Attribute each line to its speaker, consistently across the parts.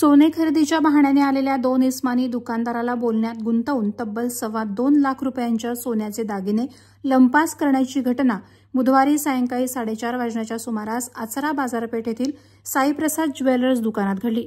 Speaker 1: सोने खरेदीच्या बहाण्याने आलेल्या दोन इस्मानी दुकानदाराला बोलण्यात गुंतवून तब्बल सव्वा दोन लाख रुपयांच्या सोन्याचे दागिने लंपास करण्याची घटना बुधवारी सायंकाळी साडेचार वाजण्याच्या सुमारास आचरा बाजारपेठेतील साईप्रसाद ज्वेलर्स दुकानात घडली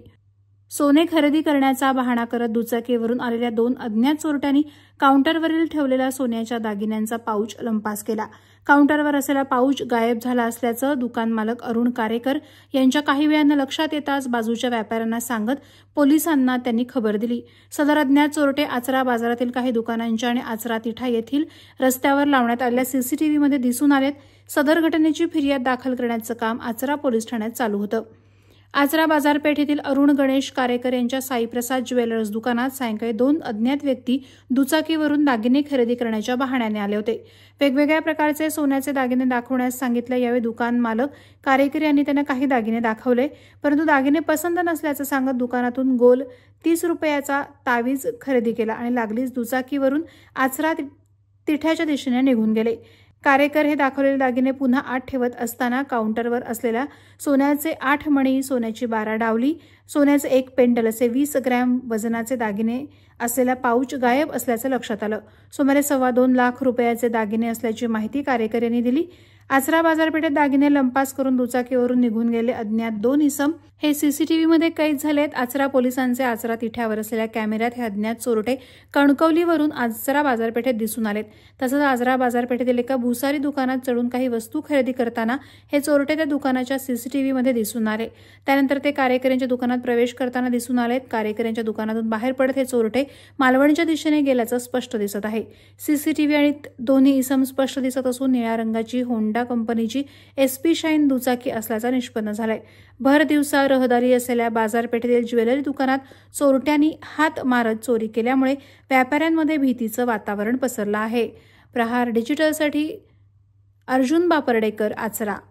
Speaker 1: सोने खरेदी करण्याचा बहाणा करत दुचाकीवरून आलेल्या दोन अज्ञात चोरट्यांनी काउंटरवरील ठेवलेल्या सोन्याच्या दागिन्यांचा पाऊच लंपास केला काउंटरवर असलेला पाऊच गायब झाला असल्याचं दुकान मालक अरुण कारेकर यांच्या काही वेळानं लक्षात येताच बाजूच्या व्यापाऱ्यांना सांगत पोलिसांना त्यांनी खबर दिली सदर अज्ञात चोरटे आचरा बाजारातील काही दुकानांच्या आणि आचरा तिठा येथील रस्त्यावर लावण्यात आलेल्या सीसीटीव्हीमध्ये दिसून आलेत सदर घटनेची फिर्याद दाखल करण्याचं काम आचरा पोलीस ठाण्यात चालू होतं आजरा बाजारपेठेतील अरुण गणेश कारेकर यांच्या साईप्रसाद ज्वेलर्स दुकानात सायंकाळी दोन अज्ञात व्यक्ती दुचाकीवरून दागिने खरेदी करण्याच्या बहाण्याने आले होते वेगवेगळ्या प्रकारचे सोन्याचे दागिने दाखवण्यास सांगितले यावेळी दुकान मालक कारेकर यांनी त्यांना काही दागिने दाखवले परंतु दागिने पसंत नसल्याचं सांगत दुकानातून गोल तीस रुपयाचा तावीज खरेदी केला आणि लागलीच दुचाकीवरून आचरा तिठ्याच्या दिशेने निघून गेले कारेकर हे दाखवलेले दागिने पुन्हा आठ ठेवत असताना काउंटरवर असलेला सोन्याचे आठ मणी सोन्याची बारा डावली सोन्याचे एक पेंडल असे वीस ग्रॅम वजनाचे दागिने असलेला पाऊच गायब असल्याचं लक्षात आलं सुमारे सव्वा दोन लाख रुपयाचे दागिने असल्याची माहिती कारेकर यांनी दिली आचरा बाजारपेठेत दागिने लंपास करून दुचाकीवरून निघून गेले अज्ञात दोन इसम हे सीसीटीव्हीमध्ये कैद झालेत आचरा पोलिसांचे आचरा तिठ्यावर असलेल्या कॅमेऱ्यात हे अज्ञात चोरटे कणकवलीवरून आचरा बाजारपेठेत दिसून आलेत तसंच आजरा बाजारपेठेतील एका भुसारी दुकानात चढून काही वस्तू खरेदी करताना हे चोरटे त्या दुकानाच्या सीसीटीव्हीमध्ये दिसून आले त्यानंतर ते कार्यकऱ्यांच्या दुकानात प्रवेश करताना दिसून आलेत कार्यकर्यांच्या दुकानातून बाहेर पडत हे चोरटे मालवणच्या दिशेने गेल्याचं स्पष्ट दिसत आहे सीसीटीव्ही आणि दोन्ही इसम स्पष्ट दिसत असून निळ्या रंगाची होंडा होंडा कंपनीची एसपी शाईन दुचाकी असल्याचा निष्पन्न झालाय भर दिवसा रहदारी असलेल्या बाजारपेठेतील ज्वेलरी दुकानात चोरट्यांनी हात मारत चोरी केल्यामुळे व्यापाऱ्यांमध्ये भीतीचं वातावरण पसरलं आहे प्रहार डिजिटलसाठी अर्जुन बापर्डेकर आचरा